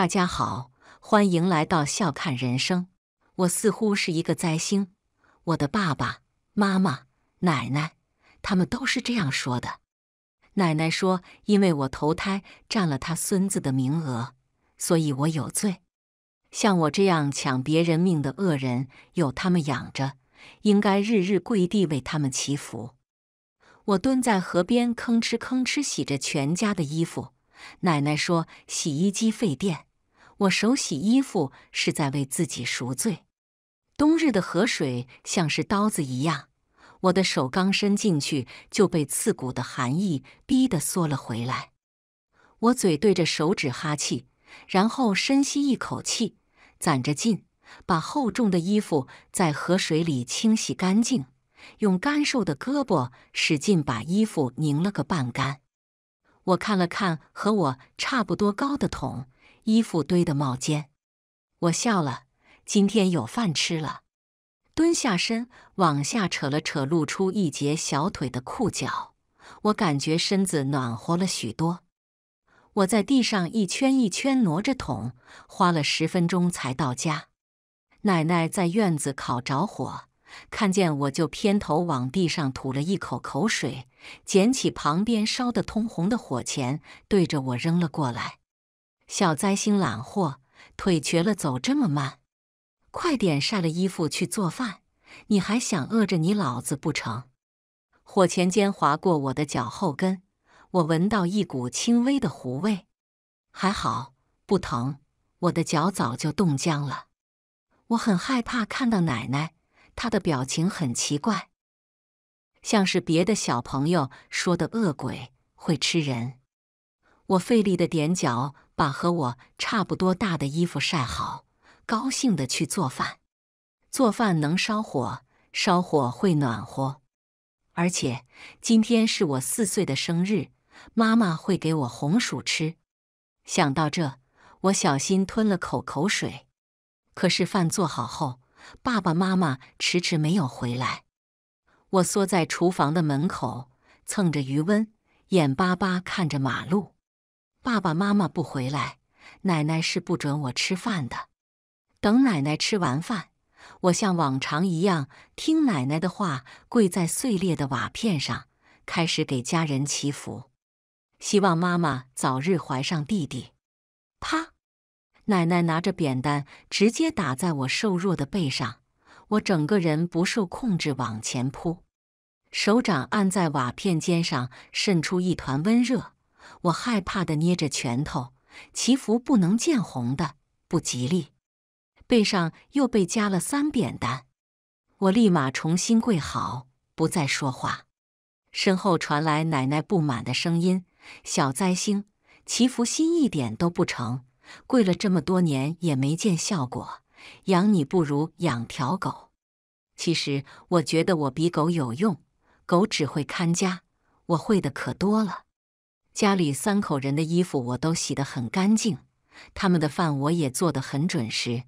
大家好，欢迎来到笑看人生。我似乎是一个灾星，我的爸爸妈妈、奶奶他们都是这样说的。奶奶说，因为我投胎占了他孙子的名额，所以我有罪。像我这样抢别人命的恶人，有他们养着，应该日日跪地为他们祈福。我蹲在河边吭哧吭哧洗着全家的衣服。奶奶说，洗衣机费电。我手洗衣服是在为自己赎罪。冬日的河水像是刀子一样，我的手刚伸进去就被刺骨的寒意逼得缩了回来。我嘴对着手指哈气，然后深吸一口气，攒着劲把厚重的衣服在河水里清洗干净，用干瘦的胳膊使劲把衣服拧了个半干。我看了看和我差不多高的桶。衣服堆得冒尖，我笑了。今天有饭吃了。蹲下身，往下扯了扯，露出一截小腿的裤脚。我感觉身子暖和了许多。我在地上一圈一圈挪着桶，花了十分钟才到家。奶奶在院子烤着火，看见我就偏头往地上吐了一口口水，捡起旁边烧得通红的火钳，对着我扔了过来。小灾星揽货，腿瘸了走这么慢，快点晒了衣服去做饭！你还想饿着你老子不成？火钳尖划过我的脚后跟，我闻到一股轻微的糊味，还好不疼，我的脚早就冻僵了。我很害怕看到奶奶，她的表情很奇怪，像是别的小朋友说的恶鬼会吃人。我费力的踮脚。把和我差不多大的衣服晒好，高兴的去做饭。做饭能烧火，烧火会暖和。而且今天是我四岁的生日，妈妈会给我红薯吃。想到这，我小心吞了口口水。可是饭做好后，爸爸妈妈迟迟没有回来。我缩在厨房的门口，蹭着余温，眼巴巴看着马路。爸爸妈妈不回来，奶奶是不准我吃饭的。等奶奶吃完饭，我像往常一样听奶奶的话，跪在碎裂的瓦片上，开始给家人祈福，希望妈妈早日怀上弟弟。啪！奶奶拿着扁担直接打在我瘦弱的背上，我整个人不受控制往前扑，手掌按在瓦片肩上，渗出一团温热。我害怕的捏着拳头，祈福不能见红的，不吉利。背上又被加了三扁担，我立马重新跪好，不再说话。身后传来奶奶不满的声音：“小灾星，祈福心一点都不成，跪了这么多年也没见效果，养你不如养条狗。”其实我觉得我比狗有用，狗只会看家，我会的可多了。家里三口人的衣服我都洗得很干净，他们的饭我也做得很准时。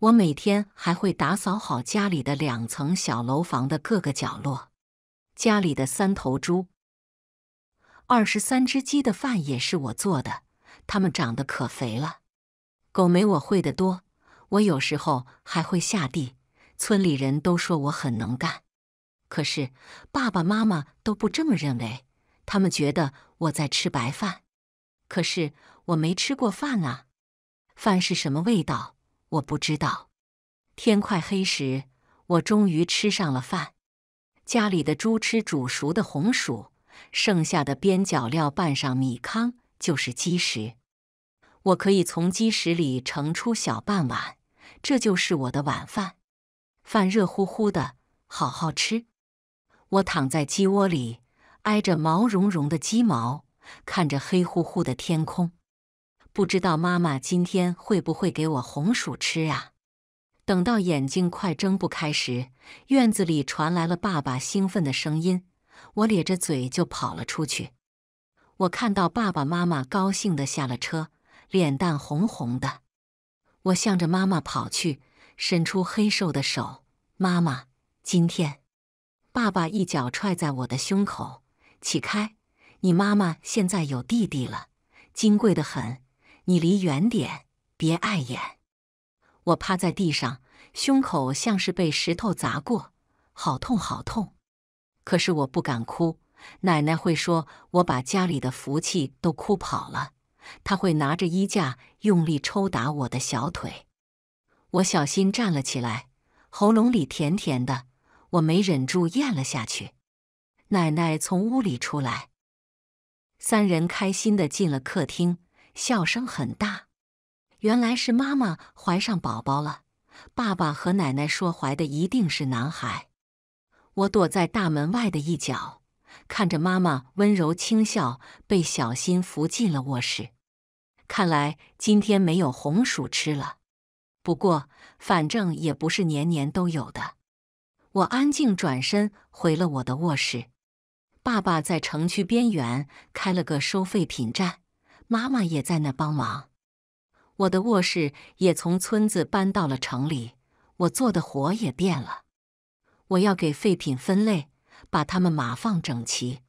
我每天还会打扫好家里的两层小楼房的各个角落。家里的三头猪、二十三只鸡的饭也是我做的，它们长得可肥了。狗没我会的多，我有时候还会下地。村里人都说我很能干，可是爸爸妈妈都不这么认为，他们觉得。我在吃白饭，可是我没吃过饭啊！饭是什么味道？我不知道。天快黑时，我终于吃上了饭。家里的猪吃煮熟的红薯，剩下的边角料拌上米糠就是鸡食。我可以从鸡食里盛出小半碗，这就是我的晚饭。饭热乎乎的，好好吃。我躺在鸡窝里。挨着毛茸茸的鸡毛，看着黑乎乎的天空，不知道妈妈今天会不会给我红薯吃啊？等到眼睛快睁不开时，院子里传来了爸爸兴奋的声音，我咧着嘴就跑了出去。我看到爸爸妈妈高兴的下了车，脸蛋红红的。我向着妈妈跑去，伸出黑瘦的手，妈妈，今天……爸爸一脚踹在我的胸口。起开！你妈妈现在有弟弟了，金贵的很，你离远点，别碍眼。我趴在地上，胸口像是被石头砸过，好痛好痛。可是我不敢哭，奶奶会说我把家里的福气都哭跑了，她会拿着衣架用力抽打我的小腿。我小心站了起来，喉咙里甜甜的，我没忍住咽了下去。奶奶从屋里出来，三人开心的进了客厅，笑声很大。原来是妈妈怀上宝宝了，爸爸和奶奶说怀的一定是男孩。我躲在大门外的一角，看着妈妈温柔轻笑，被小心扶进了卧室。看来今天没有红薯吃了，不过反正也不是年年都有的。我安静转身回了我的卧室。爸爸在城区边缘开了个收废品站，妈妈也在那帮忙。我的卧室也从村子搬到了城里，我做的活也变了。我要给废品分类，把它们码放整齐。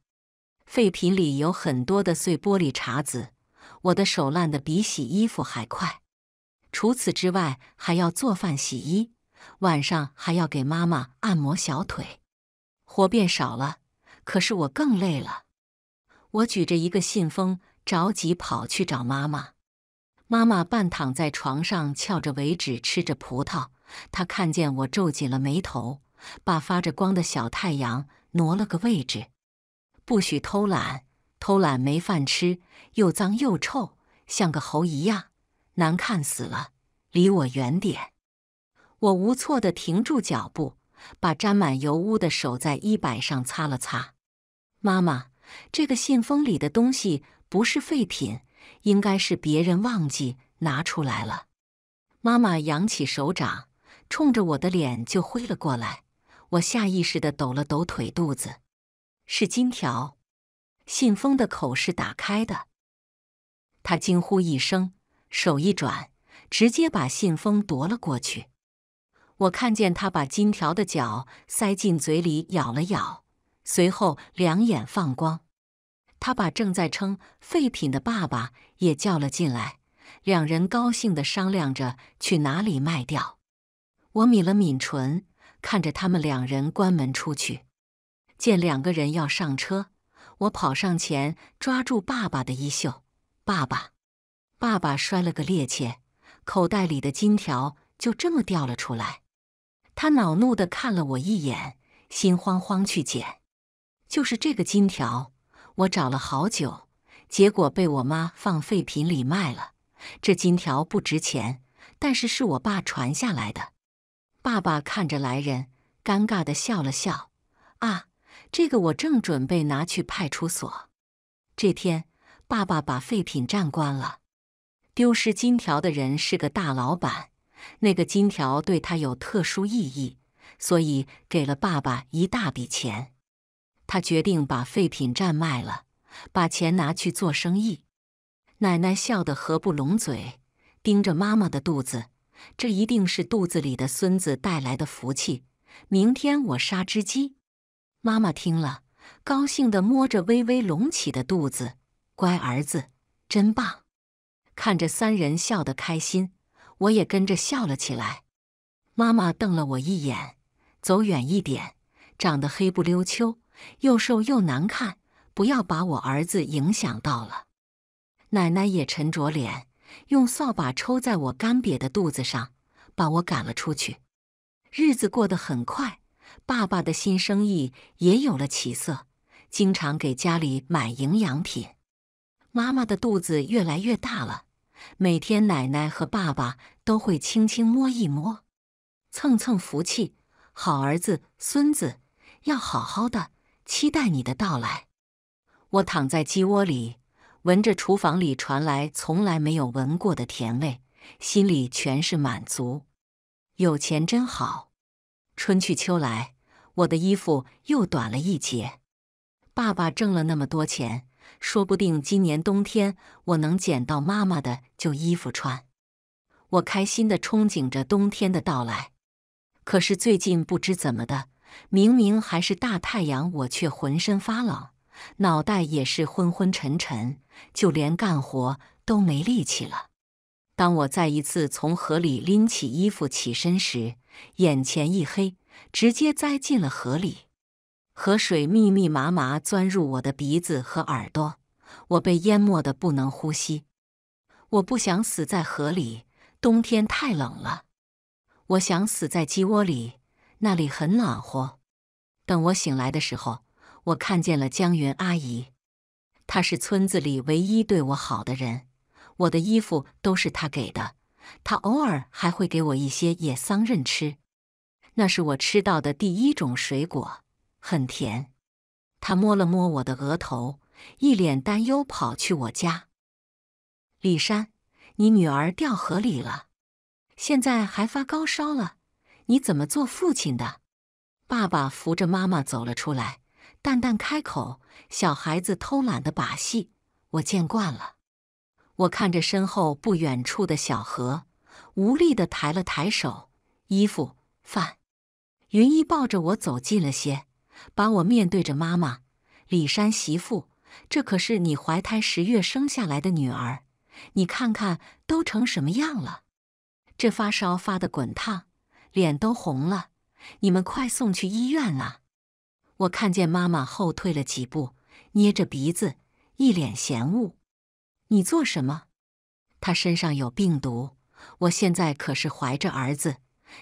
废品里有很多的碎玻璃碴子，我的手烂的比洗衣服还快。除此之外，还要做饭、洗衣，晚上还要给妈妈按摩小腿。活变少了。可是我更累了，我举着一个信封，着急跑去找妈妈。妈妈半躺在床上，翘着尾指吃着葡萄。她看见我，皱紧了眉头，把发着光的小太阳挪了个位置。不许偷懒，偷懒没饭吃，又脏又臭，像个猴一样，难看死了，离我远点。我无措的停住脚步，把沾满油污的手在衣摆上擦了擦。妈妈，这个信封里的东西不是废品，应该是别人忘记拿出来了。妈妈扬起手掌，冲着我的脸就挥了过来。我下意识的抖了抖腿肚子。是金条，信封的口是打开的。他惊呼一声，手一转，直接把信封夺了过去。我看见他把金条的角塞进嘴里咬了咬。随后，两眼放光，他把正在称废品的爸爸也叫了进来，两人高兴地商量着去哪里卖掉。我抿了抿唇，看着他们两人关门出去。见两个人要上车，我跑上前抓住爸爸的衣袖。爸爸，爸爸摔了个趔趄，口袋里的金条就这么掉了出来。他恼怒地看了我一眼，心慌慌去捡。就是这个金条，我找了好久，结果被我妈放废品里卖了。这金条不值钱，但是是我爸传下来的。爸爸看着来人，尴尬的笑了笑。啊，这个我正准备拿去派出所。这天，爸爸把废品站关了。丢失金条的人是个大老板，那个金条对他有特殊意义，所以给了爸爸一大笔钱。他决定把废品站卖了，把钱拿去做生意。奶奶笑得合不拢嘴，盯着妈妈的肚子，这一定是肚子里的孙子带来的福气。明天我杀只鸡。妈妈听了，高兴地摸着微微隆起的肚子：“乖儿子，真棒！”看着三人笑得开心，我也跟着笑了起来。妈妈瞪了我一眼：“走远一点，长得黑不溜秋。”又瘦又难看，不要把我儿子影响到了。奶奶也沉着脸，用扫把抽在我干瘪的肚子上，把我赶了出去。日子过得很快，爸爸的新生意也有了起色，经常给家里买营养品。妈妈的肚子越来越大了，每天奶奶和爸爸都会轻轻摸一摸，蹭蹭福气。好儿子、孙子要好好的。期待你的到来。我躺在鸡窝里，闻着厨房里传来从来没有闻过的甜味，心里全是满足。有钱真好。春去秋来，我的衣服又短了一截。爸爸挣了那么多钱，说不定今年冬天我能捡到妈妈的旧衣服穿。我开心的憧憬着冬天的到来。可是最近不知怎么的。明明还是大太阳，我却浑身发冷，脑袋也是昏昏沉沉，就连干活都没力气了。当我再一次从河里拎起衣服起身时，眼前一黑，直接栽进了河里。河水密密麻麻钻入我的鼻子和耳朵，我被淹没的不能呼吸。我不想死在河里，冬天太冷了。我想死在鸡窝里。那里很暖和。等我醒来的时候，我看见了江云阿姨。她是村子里唯一对我好的人。我的衣服都是她给的，她偶尔还会给我一些野桑葚吃。那是我吃到的第一种水果，很甜。她摸了摸我的额头，一脸担忧，跑去我家。李山，你女儿掉河里了，现在还发高烧了。你怎么做父亲的？爸爸扶着妈妈走了出来，淡淡开口：“小孩子偷懒的把戏，我见惯了。”我看着身后不远处的小河，无力的抬了抬手。衣服、饭。云姨抱着我走近了些，把我面对着妈妈：“李山媳妇，这可是你怀胎十月生下来的女儿，你看看都成什么样了？这发烧发的滚烫。”脸都红了，你们快送去医院啊！我看见妈妈后退了几步，捏着鼻子，一脸嫌恶。你做什么？他身上有病毒，我现在可是怀着儿子，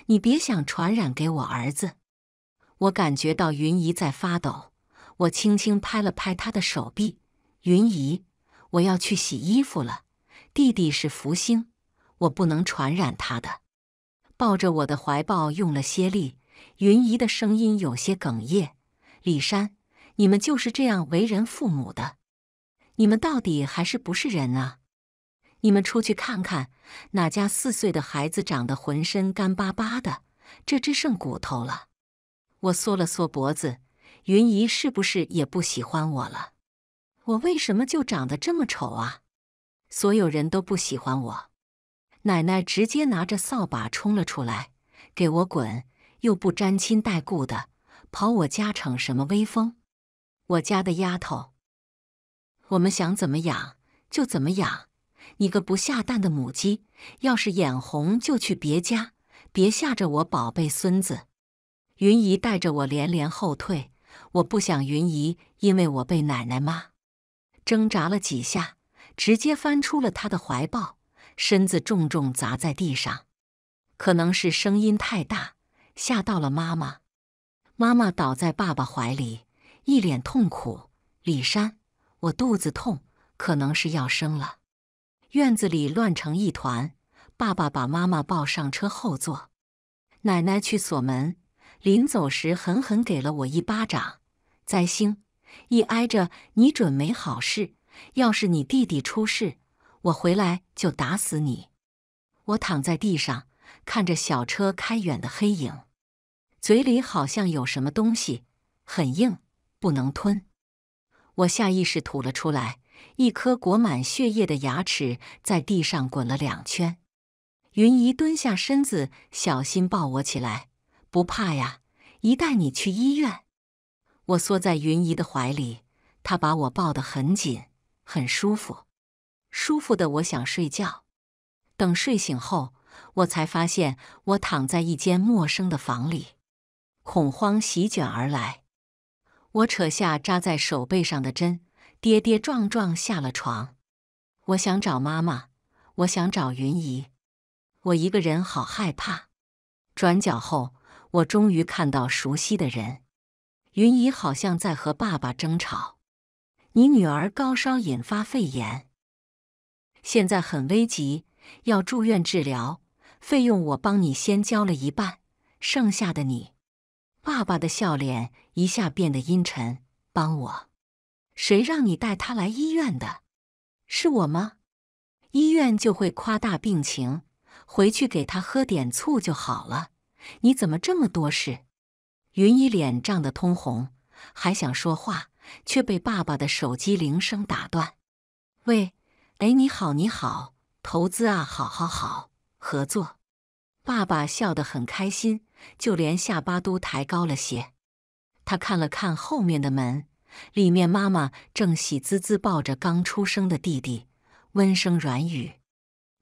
你别想传染给我儿子。我感觉到云姨在发抖，我轻轻拍了拍她的手臂。云姨，我要去洗衣服了。弟弟是福星，我不能传染他的。抱着我的怀抱，用了些力。云姨的声音有些哽咽：“李山，你们就是这样为人父母的？你们到底还是不是人啊？你们出去看看，哪家四岁的孩子长得浑身干巴巴的，这只剩骨头了？”我缩了缩脖子。云姨是不是也不喜欢我了？我为什么就长得这么丑啊？所有人都不喜欢我。奶奶直接拿着扫把冲了出来，“给我滚！又不沾亲带故的，跑我家逞什么威风？我家的丫头，我们想怎么养就怎么养。你个不下蛋的母鸡，要是眼红就去别家，别吓着我宝贝孙子。”云姨带着我连连后退，我不想云姨因为我被奶奶骂，挣扎了几下，直接翻出了她的怀抱。身子重重砸在地上，可能是声音太大吓到了妈妈。妈妈倒在爸爸怀里，一脸痛苦。李山，我肚子痛，可能是要生了。院子里乱成一团。爸爸把妈妈抱上车后座，奶奶去锁门，临走时狠狠给了我一巴掌：“灾星，一挨着你准没好事。要是你弟弟出事……”我回来就打死你！我躺在地上，看着小车开远的黑影，嘴里好像有什么东西，很硬，不能吞。我下意识吐了出来，一颗裹满血液的牙齿在地上滚了两圈。云姨蹲下身子，小心抱我起来，不怕呀，一带你去医院。我缩在云姨的怀里，她把我抱得很紧，很舒服。舒服的，我想睡觉。等睡醒后，我才发现我躺在一间陌生的房里，恐慌席卷而来。我扯下扎在手背上的针，跌跌撞撞下了床。我想找妈妈，我想找云姨，我一个人好害怕。转角后，我终于看到熟悉的人。云姨好像在和爸爸争吵：“你女儿高烧引发肺炎。”现在很危急，要住院治疗，费用我帮你先交了一半，剩下的你。爸爸的笑脸一下变得阴沉。帮我，谁让你带他来医院的？是我吗？医院就会夸大病情，回去给他喝点醋就好了。你怎么这么多事？云姨脸涨得通红，还想说话，却被爸爸的手机铃声打断。喂。哎，你好，你好，投资啊，好好好，合作。爸爸笑得很开心，就连下巴都抬高了些。他看了看后面的门，里面妈妈正喜滋滋抱着刚出生的弟弟，温声软语。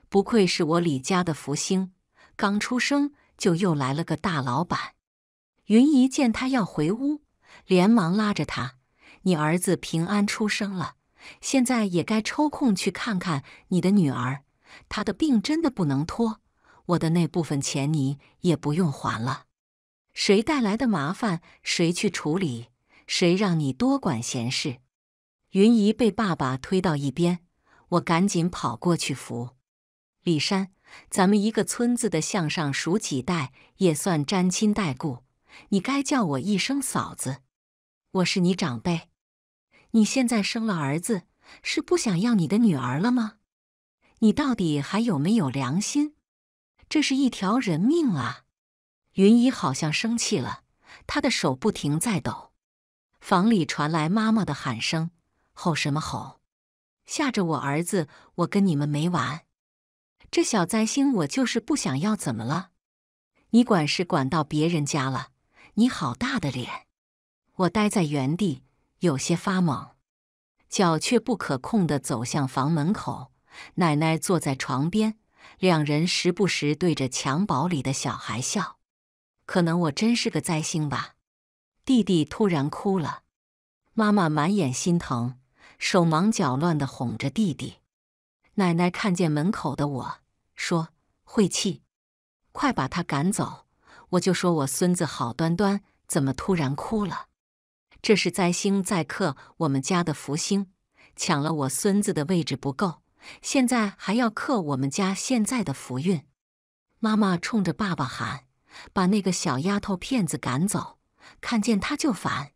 不愧是我李家的福星，刚出生就又来了个大老板。云姨见他要回屋，连忙拉着他：“你儿子平安出生了。”现在也该抽空去看看你的女儿，她的病真的不能拖。我的那部分钱你也不用还了，谁带来的麻烦谁去处理，谁让你多管闲事。云姨被爸爸推到一边，我赶紧跑过去扶。李山，咱们一个村子的，向上数几代也算沾亲带故，你该叫我一声嫂子，我是你长辈。你现在生了儿子，是不想要你的女儿了吗？你到底还有没有良心？这是一条人命啊！云姨好像生气了，她的手不停在抖。房里传来妈妈的喊声：“吼什么吼？吓着我儿子！我跟你们没完！这小灾星，我就是不想要，怎么了？你管是管到别人家了？你好大的脸！我待在原地。”有些发懵，脚却不可控的走向房门口。奶奶坐在床边，两人时不时对着襁褓里的小孩笑。可能我真是个灾星吧。弟弟突然哭了，妈妈满眼心疼，手忙脚乱的哄着弟弟。奶奶看见门口的我，说：“晦气，快把他赶走。”我就说我孙子好端端，怎么突然哭了？这是灾星在克我们家的福星，抢了我孙子的位置不够，现在还要克我们家现在的福运。妈妈冲着爸爸喊：“把那个小丫头骗子赶走，看见她就烦。”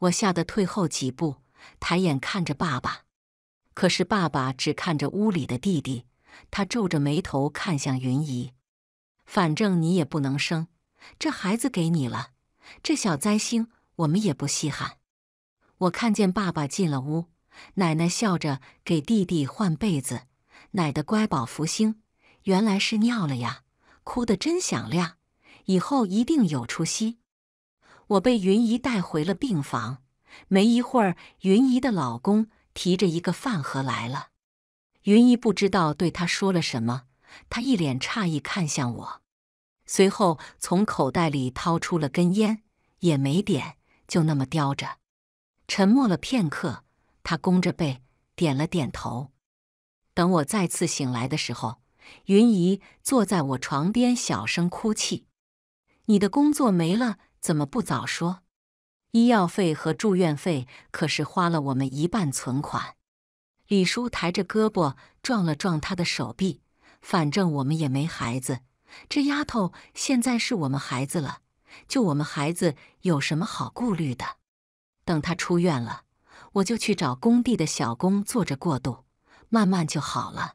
我吓得退后几步，抬眼看着爸爸。可是爸爸只看着屋里的弟弟，他皱着眉头看向云姨：“反正你也不能生，这孩子给你了，这小灾星。”我们也不稀罕。我看见爸爸进了屋，奶奶笑着给弟弟换被子。奶的乖宝福星，原来是尿了呀，哭的真响亮。以后一定有出息。我被云姨带回了病房。没一会儿，云姨的老公提着一个饭盒来了。云姨不知道对他说了什么，他一脸诧异看向我，随后从口袋里掏出了根烟，也没点。就那么叼着，沉默了片刻，他弓着背，点了点头。等我再次醒来的时候，云姨坐在我床边，小声哭泣：“你的工作没了，怎么不早说？医药费和住院费可是花了我们一半存款。”李叔抬着胳膊撞了撞他的手臂：“反正我们也没孩子，这丫头现在是我们孩子了。”就我们孩子有什么好顾虑的？等他出院了，我就去找工地的小工做着过渡，慢慢就好了。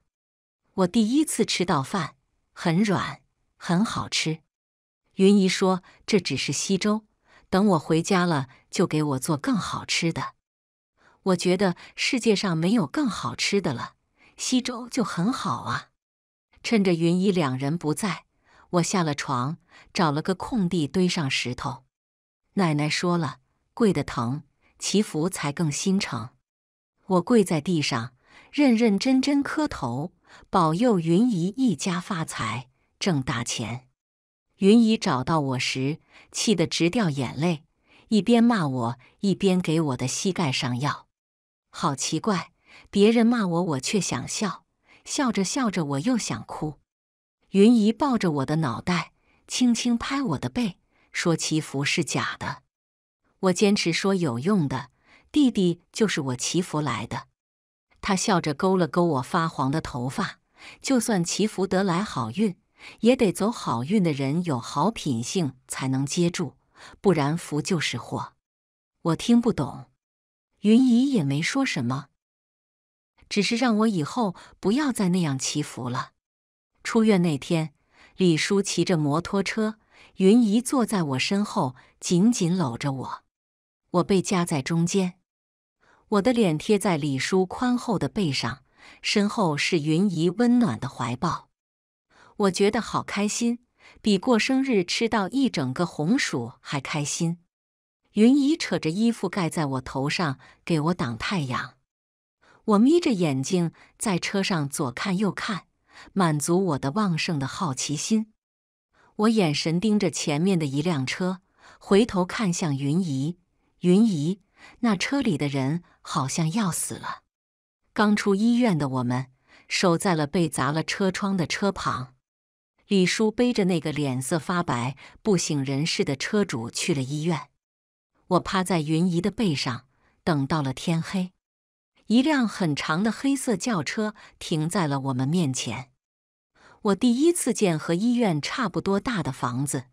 我第一次吃到饭，很软，很好吃。云姨说这只是稀粥，等我回家了就给我做更好吃的。我觉得世界上没有更好吃的了，稀粥就很好啊。趁着云姨两人不在。我下了床，找了个空地堆上石头。奶奶说了，跪的疼，祈福才更心诚。我跪在地上，认认真真磕头，保佑云姨一家发财，挣大钱。云姨找到我时，气得直掉眼泪，一边骂我，一边给我的膝盖上药。好奇怪，别人骂我，我却想笑，笑着笑着，我又想哭。云姨抱着我的脑袋，轻轻拍我的背，说：“祈福是假的。”我坚持说：“有用的，弟弟就是我祈福来的。”她笑着勾了勾我发黄的头发：“就算祈福得来好运，也得走好运的人有好品性才能接住，不然福就是祸。”我听不懂，云姨也没说什么，只是让我以后不要再那样祈福了。出院那天，李叔骑着摩托车，云姨坐在我身后，紧紧搂着我，我被夹在中间。我的脸贴在李叔宽厚的背上，身后是云姨温暖的怀抱。我觉得好开心，比过生日吃到一整个红薯还开心。云姨扯着衣服盖在我头上，给我挡太阳。我眯着眼睛在车上左看右看。满足我的旺盛的好奇心，我眼神盯着前面的一辆车，回头看向云姨。云姨，那车里的人好像要死了。刚出医院的我们，守在了被砸了车窗的车旁。李叔背着那个脸色发白、不省人事的车主去了医院。我趴在云姨的背上，等到了天黑。一辆很长的黑色轿车停在了我们面前。我第一次见和医院差不多大的房子，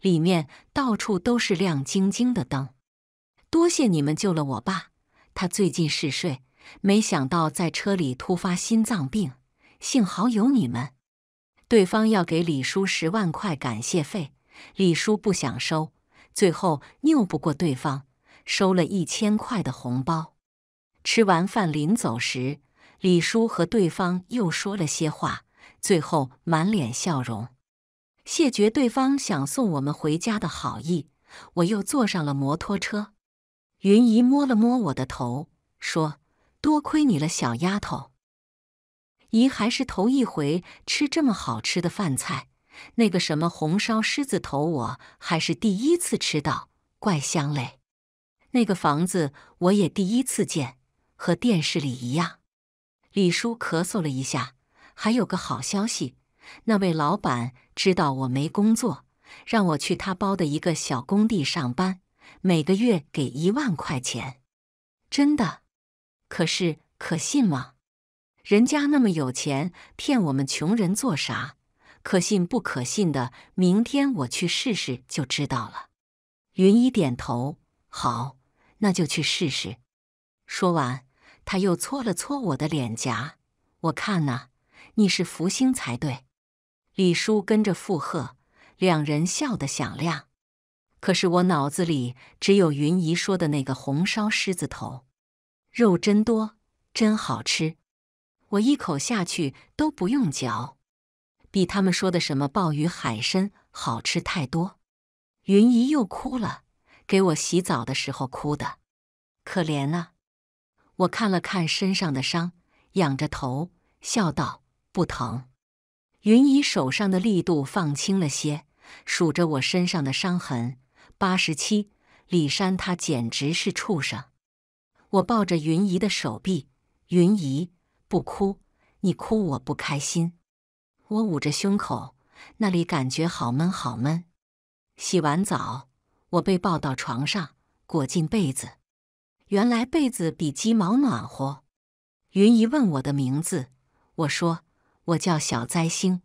里面到处都是亮晶晶的灯。多谢你们救了我爸，他最近嗜睡，没想到在车里突发心脏病，幸好有你们。对方要给李叔十万块感谢费，李叔不想收，最后拗不过对方，收了一千块的红包。吃完饭，临走时，李叔和对方又说了些话，最后满脸笑容，谢绝对方想送我们回家的好意。我又坐上了摩托车。云姨摸了摸我的头，说：“多亏你了，小丫头。姨还是头一回吃这么好吃的饭菜，那个什么红烧狮子头，我还是第一次吃到，怪香嘞。那个房子我也第一次见。”和电视里一样，李叔咳嗽了一下。还有个好消息，那位老板知道我没工作，让我去他包的一个小工地上班，每个月给一万块钱，真的。可是可信吗？人家那么有钱，骗我们穷人做啥？可信不可信的？明天我去试试就知道了。云一点头，好，那就去试试。说完。他又搓了搓我的脸颊，我看呐，你是福星才对。李叔跟着附和，两人笑得响亮。可是我脑子里只有云姨说的那个红烧狮子头，肉真多，真好吃。我一口下去都不用嚼，比他们说的什么鲍鱼、海参好吃太多。云姨又哭了，给我洗澡的时候哭的，可怜啊。我看了看身上的伤，仰着头笑道：“不疼。”云姨手上的力度放轻了些，数着我身上的伤痕，八十七。李山他简直是畜生！我抱着云姨的手臂，云姨不哭，你哭我不开心。我捂着胸口，那里感觉好闷，好闷。洗完澡，我被抱到床上，裹进被子。原来被子比鸡毛暖和。云姨问我的名字，我说我叫小灾星。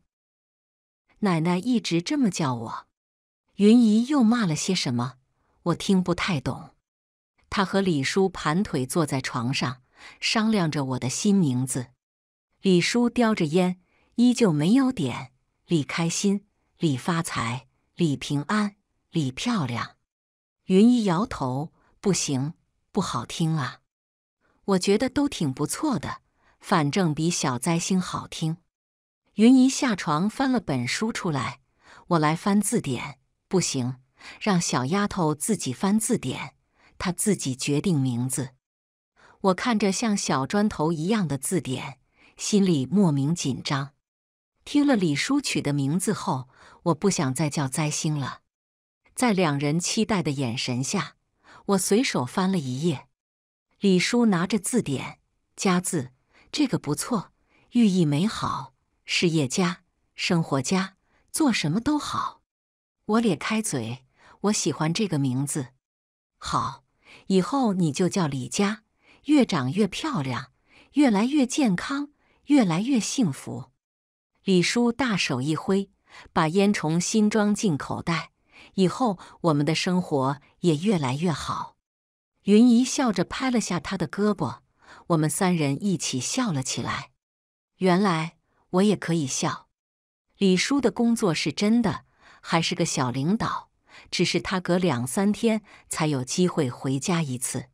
奶奶一直这么叫我。云姨又骂了些什么？我听不太懂。她和李叔盘腿坐在床上商量着我的新名字。李叔叼着烟，依旧没有点。李开心、李发财、李平安、李漂亮。云姨摇头，不行。不好听啊，我觉得都挺不错的，反正比小灾星好听。云姨下床翻了本书出来，我来翻字典，不行，让小丫头自己翻字典，她自己决定名字。我看着像小砖头一样的字典，心里莫名紧张。听了李叔取的名字后，我不想再叫灾星了。在两人期待的眼神下。我随手翻了一页，李叔拿着字典加字，这个不错，寓意美好，事业家、生活家，做什么都好。我咧开嘴，我喜欢这个名字。好，以后你就叫李佳，越长越漂亮，越来越健康，越来越幸福。李叔大手一挥，把烟重新装进口袋。以后我们的生活也越来越好。云姨笑着拍了下他的胳膊，我们三人一起笑了起来。原来我也可以笑。李叔的工作是真的，还是个小领导，只是他隔两三天才有机会回家一次。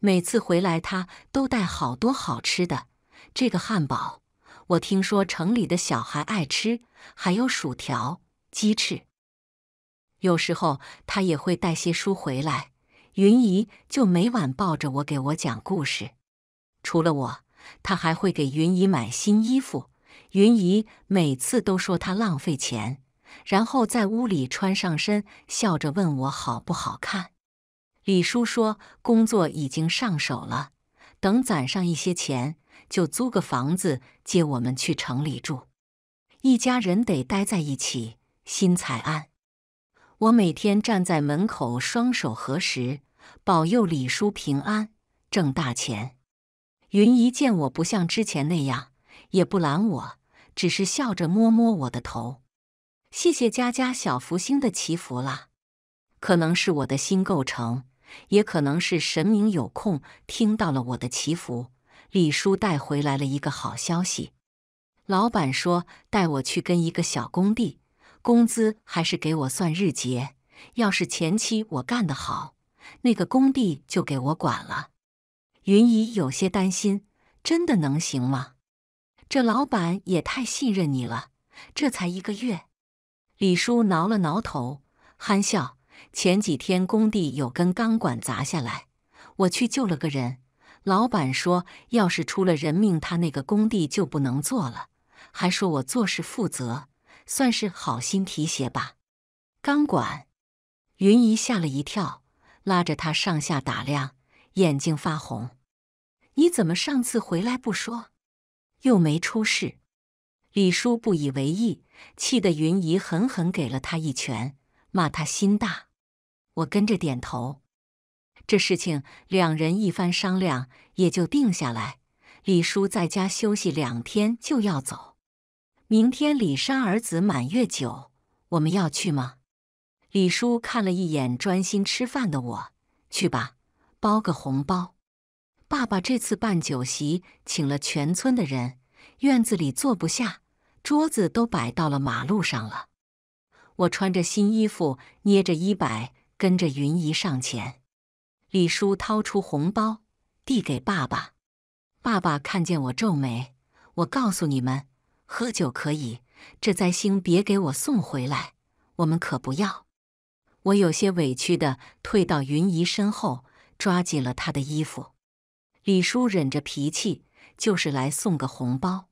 每次回来，他都带好多好吃的。这个汉堡，我听说城里的小孩爱吃，还有薯条、鸡翅。有时候他也会带些书回来，云姨就每晚抱着我给我讲故事。除了我，他还会给云姨买新衣服。云姨每次都说他浪费钱，然后在屋里穿上身，笑着问我好不好看。李叔说工作已经上手了，等攒上一些钱，就租个房子接我们去城里住。一家人得待在一起，心才安。我每天站在门口，双手合十，保佑李叔平安，挣大钱。云姨见我不像之前那样，也不拦我，只是笑着摸摸我的头。谢谢家家小福星的祈福啦！可能是我的心构成，也可能是神明有空听到了我的祈福。李叔带回来了一个好消息，老板说带我去跟一个小工地。工资还是给我算日结，要是前期我干得好，那个工地就给我管了。云姨有些担心，真的能行吗？这老板也太信任你了，这才一个月。李叔挠了挠头，憨笑。前几天工地有根钢管砸下来，我去救了个人，老板说要是出了人命，他那个工地就不能做了，还说我做事负责。算是好心提携吧。钢管，云姨吓了一跳，拉着他上下打量，眼睛发红。你怎么上次回来不说，又没出事？李叔不以为意，气得云姨狠狠给了他一拳，骂他心大。我跟着点头。这事情两人一番商量，也就定下来。李叔在家休息两天就要走。明天李山儿子满月酒，我们要去吗？李叔看了一眼专心吃饭的我，去吧，包个红包。爸爸这次办酒席，请了全村的人，院子里坐不下，桌子都摆到了马路上了。我穿着新衣服，捏着衣摆，跟着云姨上前。李叔掏出红包递给爸爸，爸爸看见我皱眉，我告诉你们。喝酒可以，这灾星别给我送回来，我们可不要。我有些委屈的退到云姨身后，抓紧了她的衣服。李叔忍着脾气，就是来送个红包。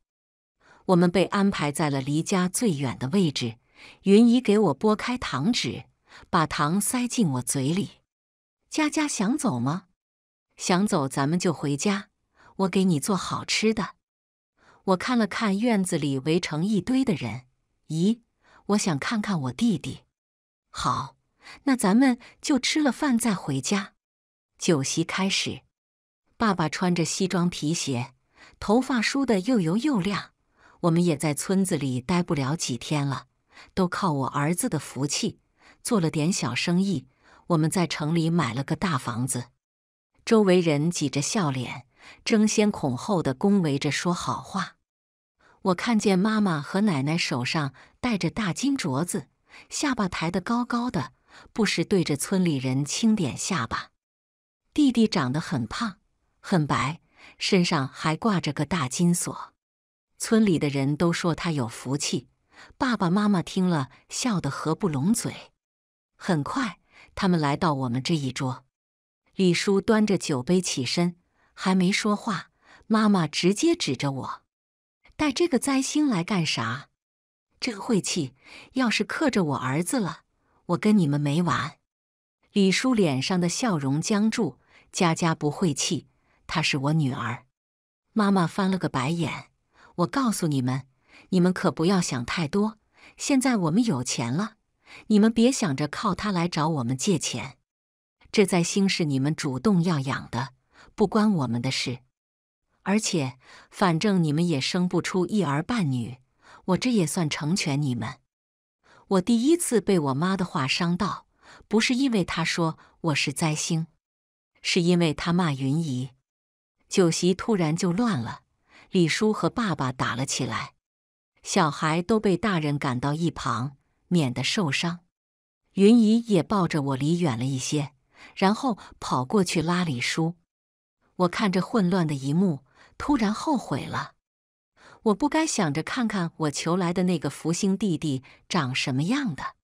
我们被安排在了离家最远的位置。云姨给我拨开糖纸，把糖塞进我嘴里。佳佳想走吗？想走，咱们就回家，我给你做好吃的。我看了看院子里围成一堆的人，咦，我想看看我弟弟。好，那咱们就吃了饭再回家。酒席开始，爸爸穿着西装皮鞋，头发梳的又油又亮。我们也在村子里待不了几天了，都靠我儿子的福气做了点小生意。我们在城里买了个大房子，周围人挤着笑脸。争先恐后的恭维着说好话。我看见妈妈和奶奶手上戴着大金镯子，下巴抬得高高的，不时对着村里人轻点下巴。弟弟长得很胖，很白，身上还挂着个大金锁。村里的人都说他有福气。爸爸妈妈听了笑得合不拢嘴。很快，他们来到我们这一桌。李叔端着酒杯起身。还没说话，妈妈直接指着我：“带这个灾星来干啥？这个晦气！要是克着我儿子了，我跟你们没完！”李叔脸上的笑容僵住：“佳佳不晦气，她是我女儿。”妈妈翻了个白眼：“我告诉你们，你们可不要想太多。现在我们有钱了，你们别想着靠他来找我们借钱。这灾星是你们主动要养的。”不关我们的事，而且反正你们也生不出一儿半女，我这也算成全你们。我第一次被我妈的话伤到，不是因为她说我是灾星，是因为她骂云姨。酒席突然就乱了，李叔和爸爸打了起来，小孩都被大人赶到一旁，免得受伤。云姨也抱着我离远了一些，然后跑过去拉李叔。我看着混乱的一幕，突然后悔了。我不该想着看看我求来的那个福星弟弟长什么样的。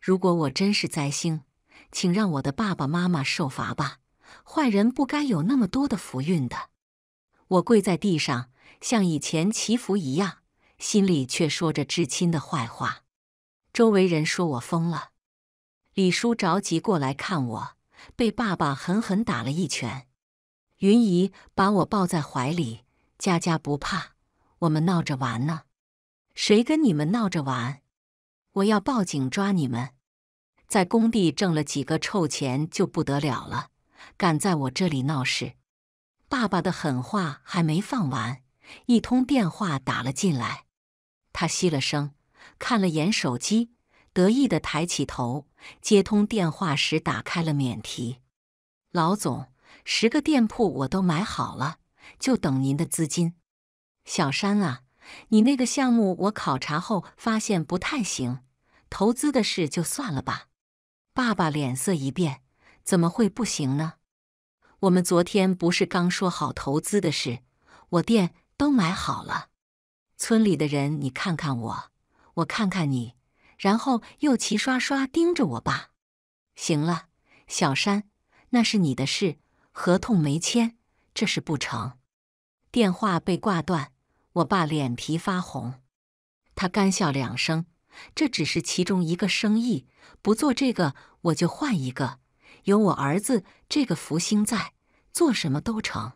如果我真是灾星，请让我的爸爸妈妈受罚吧。坏人不该有那么多的福运的。我跪在地上，像以前祈福一样，心里却说着至亲的坏话。周围人说我疯了。李叔着急过来看我，被爸爸狠狠打了一拳。云姨把我抱在怀里，佳佳不怕，我们闹着玩呢。谁跟你们闹着玩？我要报警抓你们！在工地挣了几个臭钱就不得了了，敢在我这里闹事！爸爸的狠话还没放完，一通电话打了进来。他吸了声，看了眼手机，得意的抬起头。接通电话时，打开了免提。老总。十个店铺我都买好了，就等您的资金。小山啊，你那个项目我考察后发现不太行，投资的事就算了吧。爸爸脸色一变，怎么会不行呢？我们昨天不是刚说好投资的事，我店都买好了。村里的人，你看看我，我看看你，然后又齐刷刷盯着我爸。行了，小山，那是你的事。合同没签，这事不成。电话被挂断，我爸脸皮发红，他干笑两声。这只是其中一个生意，不做这个我就换一个。有我儿子这个福星在，做什么都成。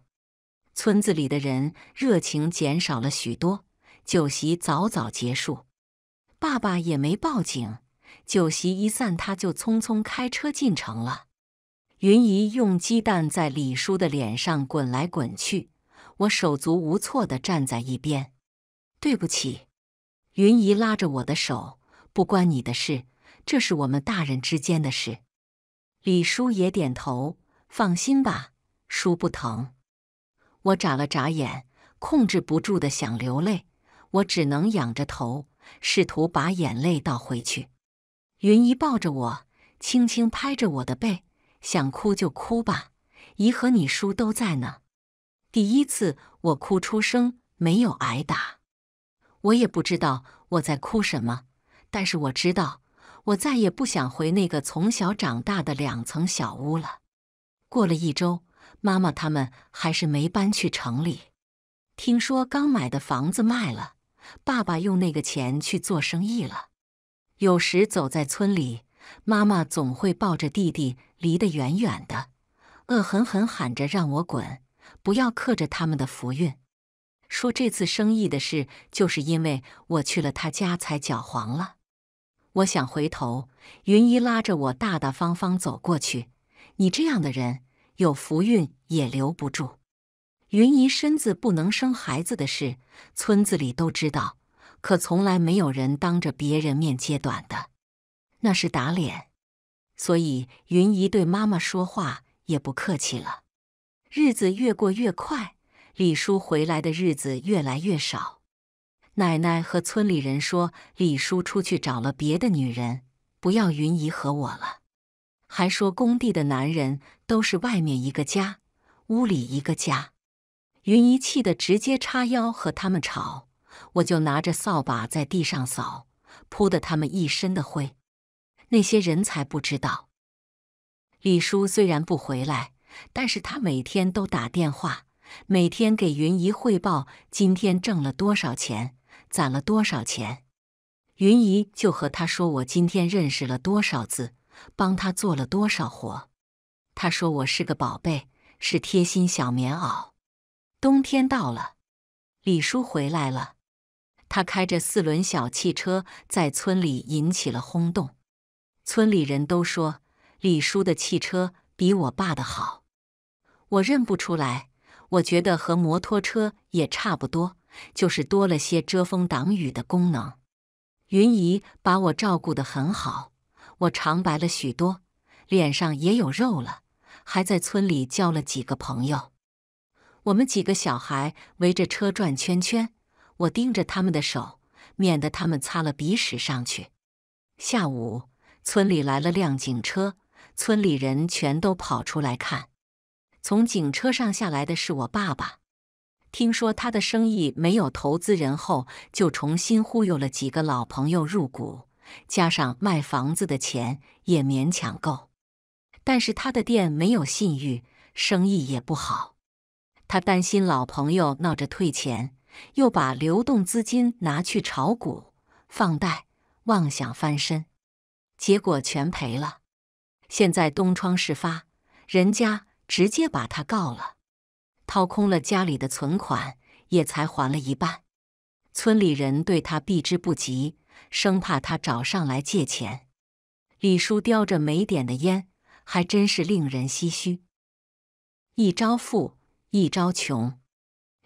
村子里的人热情减少了许多，酒席早早结束。爸爸也没报警，酒席一散他就匆匆开车进城了。云姨用鸡蛋在李叔的脸上滚来滚去，我手足无措的站在一边。对不起，云姨拉着我的手，不关你的事，这是我们大人之间的事。李叔也点头，放心吧，叔不疼。我眨了眨眼，控制不住的想流泪，我只能仰着头，试图把眼泪倒回去。云姨抱着我，轻轻拍着我的背。想哭就哭吧，姨和你叔都在呢。第一次我哭出声，没有挨打。我也不知道我在哭什么，但是我知道，我再也不想回那个从小长大的两层小屋了。过了一周，妈妈他们还是没搬去城里。听说刚买的房子卖了，爸爸用那个钱去做生意了。有时走在村里，妈妈总会抱着弟弟。离得远远的，恶狠狠喊着让我滚，不要克着他们的福运。说这次生意的事，就是因为我去了他家才搅黄了。我想回头，云姨拉着我大大方方走过去。你这样的人，有福运也留不住。云姨身子不能生孩子的事，村子里都知道，可从来没有人当着别人面揭短的，那是打脸。所以，云姨对妈妈说话也不客气了。日子越过越快，李叔回来的日子越来越少。奶奶和村里人说：“李叔出去找了别的女人，不要云姨和我了。”还说工地的男人都是外面一个家，屋里一个家。云姨气得直接叉腰和他们吵，我就拿着扫把在地上扫，扑得他们一身的灰。那些人才不知道，李叔虽然不回来，但是他每天都打电话，每天给云姨汇报今天挣了多少钱，攒了多少钱。云姨就和他说：“我今天认识了多少字，帮他做了多少活。”他说：“我是个宝贝，是贴心小棉袄。”冬天到了，李叔回来了，他开着四轮小汽车在村里引起了轰动。村里人都说李叔的汽车比我爸的好，我认不出来，我觉得和摩托车也差不多，就是多了些遮风挡雨的功能。云姨把我照顾得很好，我长白了许多，脸上也有肉了，还在村里交了几个朋友。我们几个小孩围着车转圈圈，我盯着他们的手，免得他们擦了鼻屎上去。下午。村里来了辆警车，村里人全都跑出来看。从警车上下来的是我爸爸。听说他的生意没有投资人后，就重新忽悠了几个老朋友入股，加上卖房子的钱也勉强够。但是他的店没有信誉，生意也不好。他担心老朋友闹着退钱，又把流动资金拿去炒股、放贷，妄想翻身。结果全赔了，现在东窗事发，人家直接把他告了，掏空了家里的存款，也才还了一半。村里人对他避之不及，生怕他找上来借钱。李叔叼着没点的烟，还真是令人唏嘘。一朝富，一朝穷。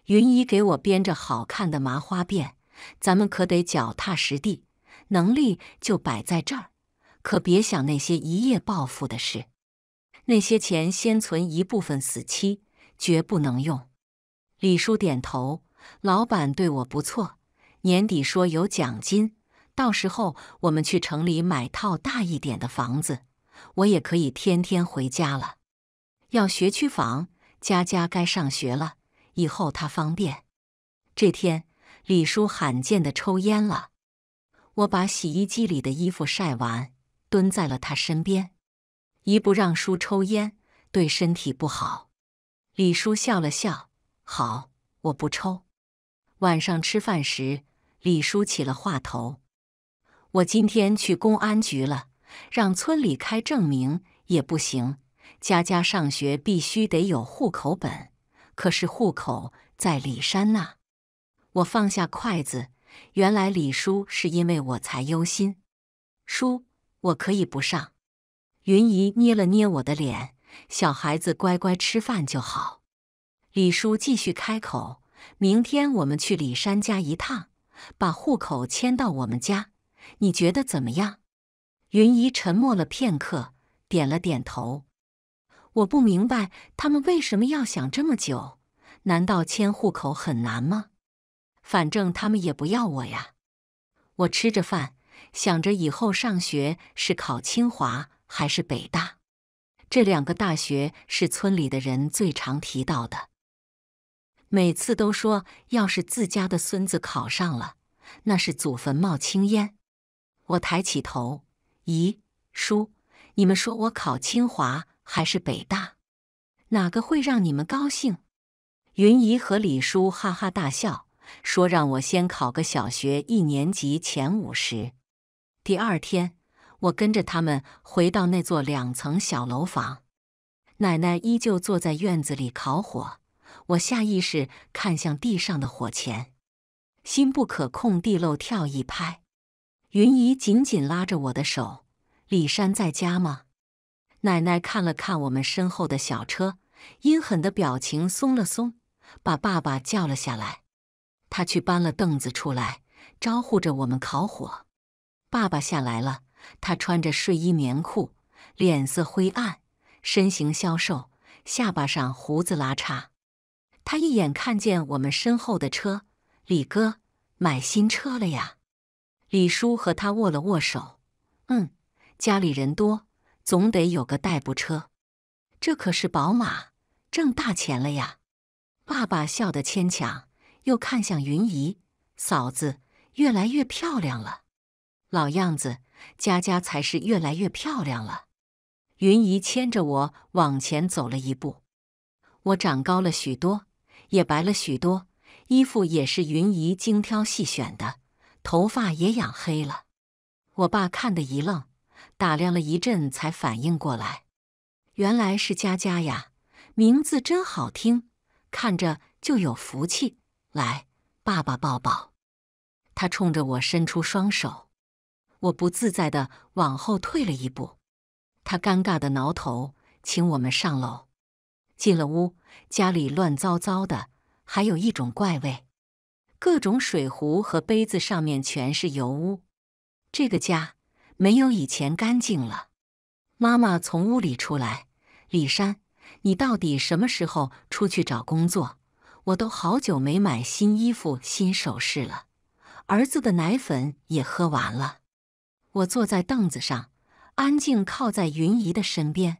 云姨给我编着好看的麻花辫，咱们可得脚踏实地，能力就摆在这儿。可别想那些一夜暴富的事，那些钱先存一部分，死期绝不能用。李叔点头，老板对我不错，年底说有奖金，到时候我们去城里买套大一点的房子，我也可以天天回家了。要学区房，佳佳该上学了，以后她方便。这天，李叔罕见的抽烟了。我把洗衣机里的衣服晒完。蹲在了他身边，一不让叔抽烟，对身体不好。李叔笑了笑：“好，我不抽。”晚上吃饭时，李叔起了话头：“我今天去公安局了，让村里开证明也不行，佳佳上学必须得有户口本。可是户口在李山那。”我放下筷子，原来李叔是因为我才忧心，叔。我可以不上。云姨捏了捏我的脸，小孩子乖乖吃饭就好。李叔继续开口：“明天我们去李山家一趟，把户口迁到我们家，你觉得怎么样？”云姨沉默了片刻，点了点头。我不明白他们为什么要想这么久？难道迁户口很难吗？反正他们也不要我呀。我吃着饭。想着以后上学是考清华还是北大，这两个大学是村里的人最常提到的。每次都说，要是自家的孙子考上了，那是祖坟冒青烟。我抬起头，咦，叔，你们说我考清华还是北大，哪个会让你们高兴？云姨和李叔哈哈大笑，说让我先考个小学一年级前五十。第二天，我跟着他们回到那座两层小楼房，奶奶依旧坐在院子里烤火。我下意识看向地上的火钳，心不可控地漏跳一拍。云姨紧紧拉着我的手：“李山在家吗？”奶奶看了看我们身后的小车，阴狠的表情松了松，把爸爸叫了下来。他去搬了凳子出来，招呼着我们烤火。爸爸下来了，他穿着睡衣棉裤，脸色灰暗，身形消瘦，下巴上胡子拉碴。他一眼看见我们身后的车，李哥买新车了呀！李叔和他握了握手，嗯，家里人多，总得有个代步车。这可是宝马，挣大钱了呀！爸爸笑得牵强，又看向云姨，嫂子越来越漂亮了。老样子，佳佳才是越来越漂亮了。云姨牵着我往前走了一步，我长高了许多，也白了许多，衣服也是云姨精挑细选的，头发也养黑了。我爸看得一愣，打量了一阵才反应过来，原来是佳佳呀，名字真好听，看着就有福气。来，爸爸抱抱。他冲着我伸出双手。我不自在的往后退了一步，他尴尬的挠头，请我们上楼。进了屋，家里乱糟糟的，还有一种怪味，各种水壶和杯子上面全是油污，这个家没有以前干净了。妈妈从屋里出来：“李山，你到底什么时候出去找工作？我都好久没买新衣服、新首饰了，儿子的奶粉也喝完了。”我坐在凳子上，安静靠在云姨的身边。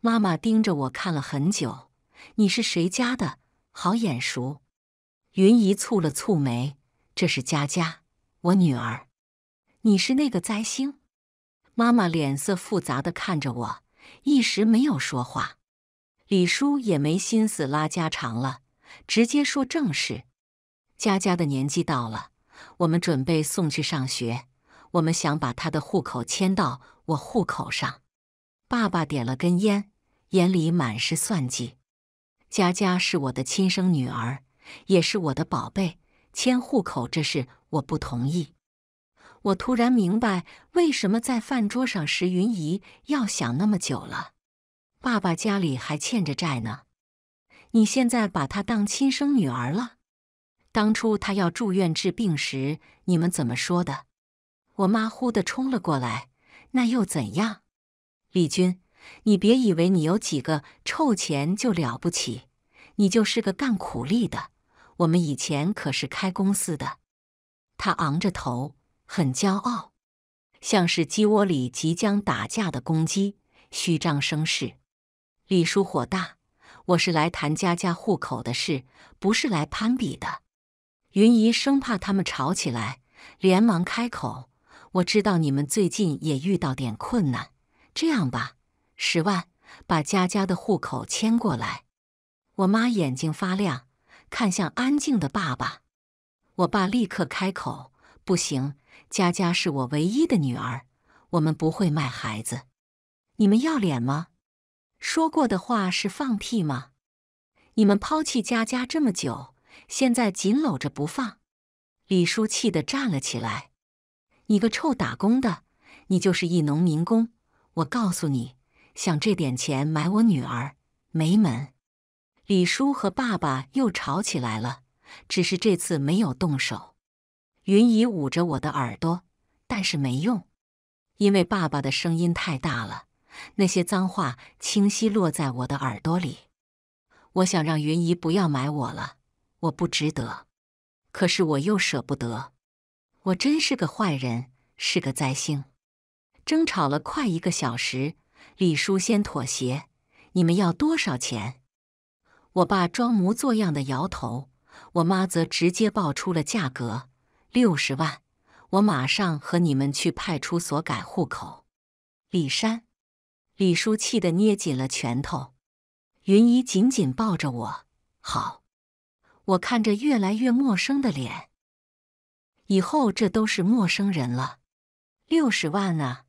妈妈盯着我看了很久：“你是谁家的？好眼熟。”云姨蹙了蹙眉：“这是佳佳，我女儿。”“你是那个灾星？”妈妈脸色复杂的看着我，一时没有说话。李叔也没心思拉家常了，直接说正事：“佳佳的年纪到了，我们准备送去上学。”我们想把她的户口迁到我户口上。爸爸点了根烟，眼里满是算计。佳佳是我的亲生女儿，也是我的宝贝。迁户口这事我不同意。我突然明白，为什么在饭桌上石云姨要想那么久了。爸爸家里还欠着债呢。你现在把她当亲生女儿了？当初她要住院治病时，你们怎么说的？我妈忽地冲了过来，那又怎样？李军，你别以为你有几个臭钱就了不起，你就是个干苦力的。我们以前可是开公司的。他昂着头，很骄傲，像是鸡窝里即将打架的公鸡，虚张声势。李叔火大，我是来谈家家户口的事，不是来攀比的。云姨生怕他们吵起来，连忙开口。我知道你们最近也遇到点困难，这样吧，十万，把佳佳的户口迁过来。我妈眼睛发亮，看向安静的爸爸。我爸立刻开口：“不行，佳佳是我唯一的女儿，我们不会卖孩子。你们要脸吗？说过的话是放屁吗？你们抛弃佳佳这么久，现在紧搂着不放？”李叔气得站了起来。你个臭打工的，你就是一农民工！我告诉你，想这点钱买我女儿，没门！李叔和爸爸又吵起来了，只是这次没有动手。云姨捂着我的耳朵，但是没用，因为爸爸的声音太大了，那些脏话清晰落在我的耳朵里。我想让云姨不要买我了，我不值得。可是我又舍不得。我真是个坏人，是个灾星。争吵了快一个小时，李叔先妥协。你们要多少钱？我爸装模作样的摇头，我妈则直接报出了价格：六十万。我马上和你们去派出所改户口。李山，李叔气得捏紧了拳头。云姨紧紧抱着我。好，我看着越来越陌生的脸。以后这都是陌生人了，六十万啊！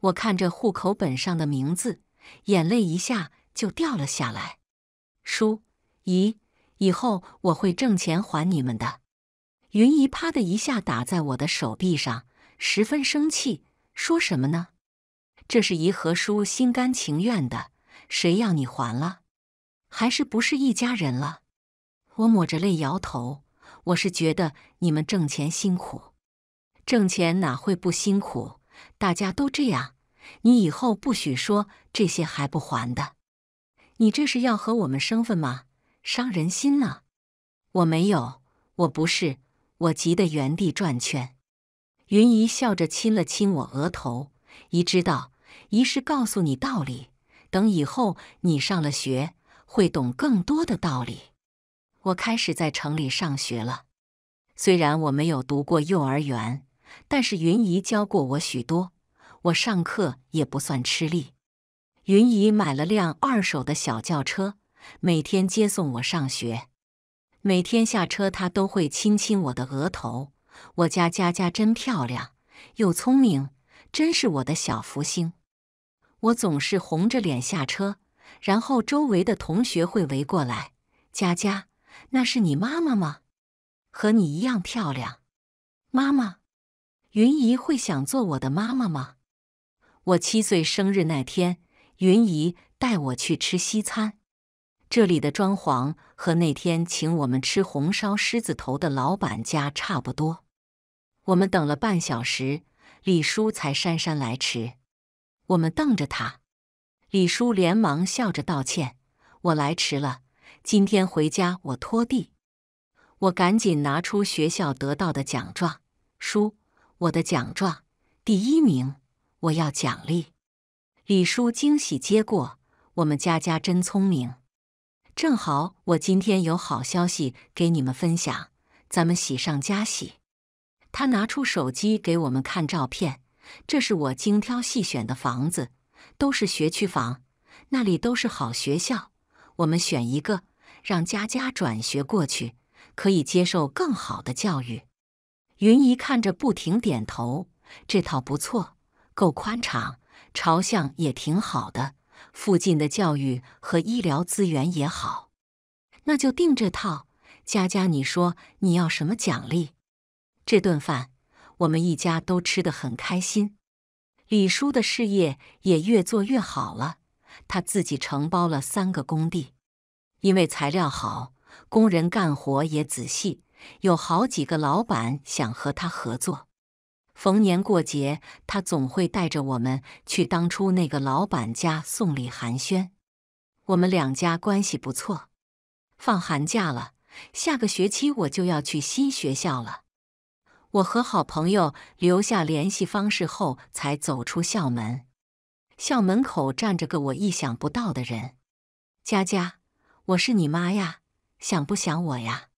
我看着户口本上的名字，眼泪一下就掉了下来。叔，姨，以后我会挣钱还你们的。云姨啪的一下打在我的手臂上，十分生气，说什么呢？这是姨和叔心甘情愿的，谁要你还了？还是不是一家人了？我抹着泪摇头。我是觉得你们挣钱辛苦，挣钱哪会不辛苦？大家都这样。你以后不许说这些还不还的，你这是要和我们生分吗？伤人心啊！我没有，我不是，我急得原地转圈。云姨笑着亲了亲我额头，姨知道，姨是告诉你道理，等以后你上了学会懂更多的道理。我开始在城里上学了，虽然我没有读过幼儿园，但是云姨教过我许多，我上课也不算吃力。云姨买了辆二手的小轿车，每天接送我上学。每天下车，她都会亲亲我的额头。我家佳佳真漂亮，又聪明，真是我的小福星。我总是红着脸下车，然后周围的同学会围过来，佳佳。那是你妈妈吗？和你一样漂亮。妈妈，云姨会想做我的妈妈吗？我七岁生日那天，云姨带我去吃西餐，这里的装潢和那天请我们吃红烧狮子头的老板家差不多。我们等了半小时，李叔才姗姗来迟。我们瞪着他，李叔连忙笑着道歉：“我来迟了。”今天回家我拖地，我赶紧拿出学校得到的奖状，书，我的奖状，第一名，我要奖励。李叔惊喜接过，我们佳佳真聪明，正好我今天有好消息给你们分享，咱们喜上加喜。他拿出手机给我们看照片，这是我精挑细选的房子，都是学区房，那里都是好学校，我们选一个。让佳佳转学过去，可以接受更好的教育。云姨看着，不停点头。这套不错，够宽敞，朝向也挺好的，附近的教育和医疗资源也好。那就定这套。佳佳，你说你要什么奖励？这顿饭我们一家都吃得很开心。李叔的事业也越做越好了，他自己承包了三个工地。因为材料好，工人干活也仔细，有好几个老板想和他合作。逢年过节，他总会带着我们去当初那个老板家送礼寒暄。我们两家关系不错。放寒假了，下个学期我就要去新学校了。我和好朋友留下联系方式后才走出校门。校门口站着个我意想不到的人，佳佳。我是你妈呀，想不想我呀？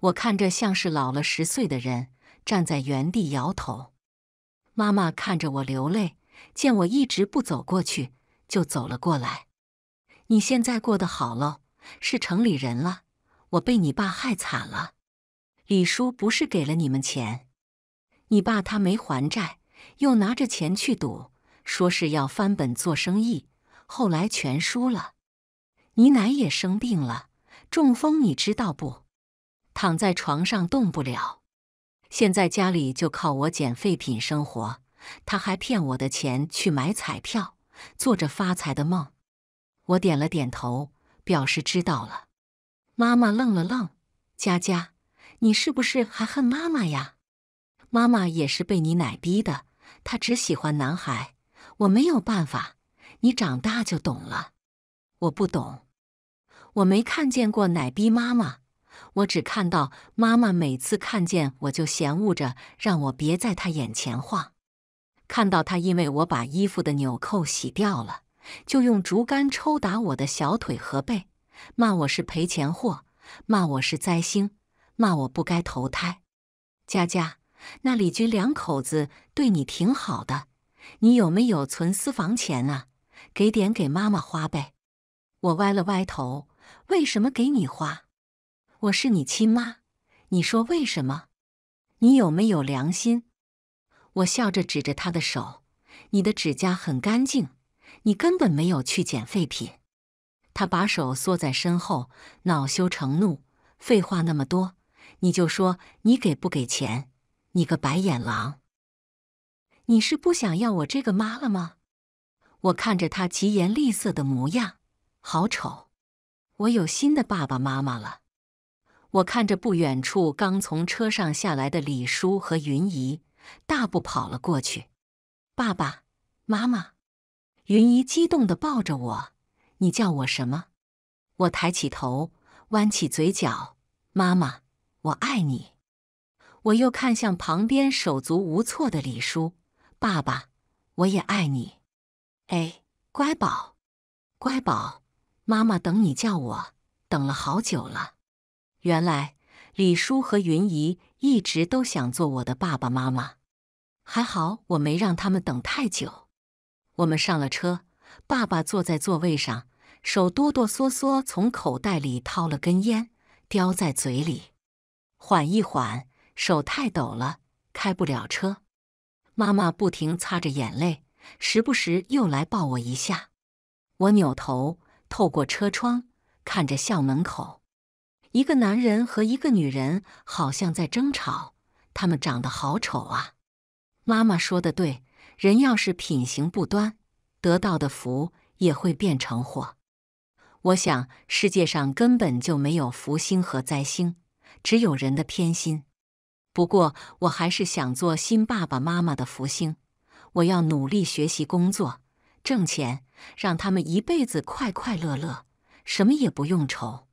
我看着像是老了十岁的人，站在原地摇头。妈妈看着我流泪，见我一直不走过去，就走了过来。你现在过得好喽？是城里人了。我被你爸害惨了。李叔不是给了你们钱，你爸他没还债，又拿着钱去赌，说是要翻本做生意，后来全输了。你奶也生病了，中风，你知道不？躺在床上动不了。现在家里就靠我捡废品生活。他还骗我的钱去买彩票，做着发财的梦。我点了点头，表示知道了。妈妈愣了愣：“佳佳，你是不是还恨妈妈呀？”妈妈也是被你奶逼的，她只喜欢男孩，我没有办法。你长大就懂了。我不懂。我没看见过奶逼妈妈，我只看到妈妈每次看见我就嫌恶着，让我别在她眼前晃。看到她因为我把衣服的纽扣洗掉了，就用竹竿抽打我的小腿和背，骂我是赔钱货，骂我是灾星，骂我不该投胎。佳佳，那李军两口子对你挺好的，你有没有存私房钱啊？给点给妈妈花呗。我歪了歪头。为什么给你花？我是你亲妈，你说为什么？你有没有良心？我笑着指着他的手，你的指甲很干净，你根本没有去捡废品。他把手缩在身后，恼羞成怒。废话那么多，你就说你给不给钱？你个白眼狼！你是不想要我这个妈了吗？我看着他疾言厉色的模样，好丑。我有新的爸爸妈妈了！我看着不远处刚从车上下来的李叔和云姨，大步跑了过去。爸爸妈妈，云姨激动的抱着我，你叫我什么？我抬起头，弯起嘴角，妈妈，我爱你。我又看向旁边手足无措的李叔，爸爸，我也爱你。哎，乖宝，乖宝。妈妈等你叫我等了好久了。原来李叔和云姨一直都想做我的爸爸妈妈，还好我没让他们等太久。我们上了车，爸爸坐在座位上，手哆哆嗦嗦从口袋里掏了根烟，叼在嘴里，缓一缓，手太抖了，开不了车。妈妈不停擦着眼泪，时不时又来抱我一下。我扭头。透过车窗看着校门口，一个男人和一个女人好像在争吵。他们长得好丑啊！妈妈说的对，人要是品行不端，得到的福也会变成祸。我想世界上根本就没有福星和灾星，只有人的偏心。不过我还是想做新爸爸妈妈的福星，我要努力学习工作。挣钱，让他们一辈子快快乐乐，什么也不用愁。